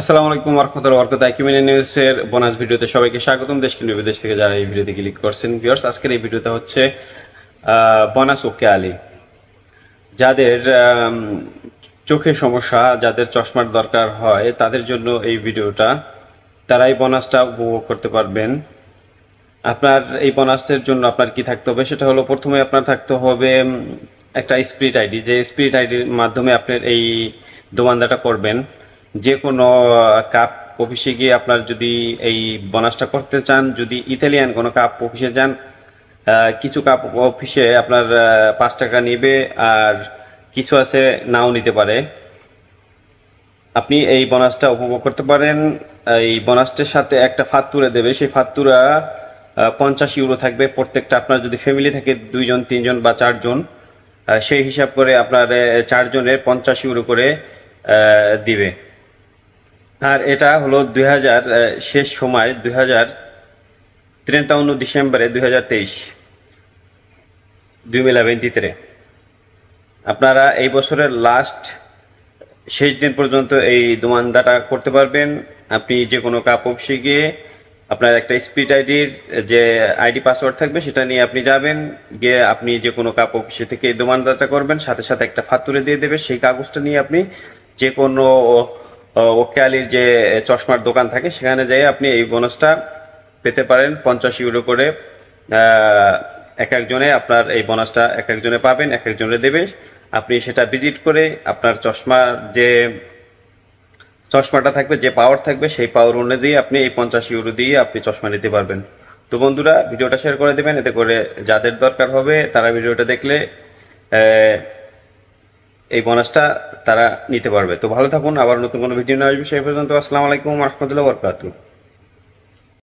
আসসালামু আলাইকুম ওরহমতুল্লাহ বরকত আইকিমিনি নিউজের বোনাস ভিডিওতে সবাইকে স্বাগতম দেশ কিন্তু বিদেশ থেকে যারা এই ভিডিওতে ক্লিক করছেন ভিউয়ার্স আজকের এই ভিডিওতে হচ্ছে বোনাস ওকে আলী যাদের চোখে সমস্যা যাদের চশমার দরকার হয় তাদের জন্য এই ভিডিওটা তারাই বোনাসটা উপভোগ করতে পারবেন আপনার এই বোনাসের জন্য আপনার কি থাকতে হবে সেটা হলো প্রথমে আপনার থাকতে হবে একটা স্পিরিট আইডি যে স্পিরিট আইডির মাধ্যমে আপনার এই দোমানদাটা করবেন যে কোনো কাপ অফিসে গিয়ে আপনার যদি এই বোনাসটা করতে চান যদি ইতালিয়ান কোনো কাপ অফিসে যান কিছু কাপ অফিসে আপনার পাঁচ টাকা নেবে আর কিছু আছে নাও নিতে পারে আপনি এই বোনাসটা উপভোগ করতে পারেন এই বোনাসটার সাথে একটা ফাত্তুরা দেবে সেই ফাত্তুরা পঞ্চাশ ইউরো থাকবে প্রত্যেকটা আপনার যদি ফ্যামিলি থাকে দুইজন তিনজন বা চারজন সেই হিসাব করে আপনার চারজনের পঞ্চাশ ইউরো করে দিবে আর এটা হলো দুই শেষ সময় দুই হাজার তিরান্তাউন্ন ডিসেম্বরে দুই হাজার তেইশ দুই মেলা আপনারা এই বছরের লাস্ট শেষ দিন পর্যন্ত এই দোমান্দাটা করতে পারবেন আপনি যে কোনো কাপ অফিসে গিয়ে আপনার একটা স্পিড আইডির যে আইডি পাসওয়ার্ড থাকবে সেটা নিয়ে আপনি যাবেন গিয়ে আপনি যে কোনো কাপ অফিসে থেকে দোমানদাটা করবেন সাথে সাথে একটা ফাতুরে দিয়ে দেবে সেই কাগজটা নিয়ে আপনি যে কোনো ওকেয়ালির যে চশমার দোকান থাকে সেখানে যাই আপনি এই বোনাসটা পেতে পারেন পঞ্চাশ ইউরো করে এক একজনে আপনার এই বোনাসটা এক একজনে পাবেন এক একজনে দেবে আপনি সেটা ভিজিট করে আপনার চশমার যে চশমাটা থাকবে যে পাওয়ার থাকবে সেই পাওয়ার অনুযায়ী দিয়ে আপনি এই পঞ্চাশ ইউরো দিয়ে আপনি চশমা নিতে পারবেন তো বন্ধুরা ভিডিওটা শেয়ার করে দেবেন এতে করে যাদের দরকার হবে তারা ভিডিওটা দেখলে এই বোনাসটা তারা নিতে পারবে তো ভালো থাকুন আবার নতুন কোনো ভিডিও নিয়ে আসবে সেই পর্যন্ত আসসালামু আলাইকুম রহমতুল্লাহ বরকাতু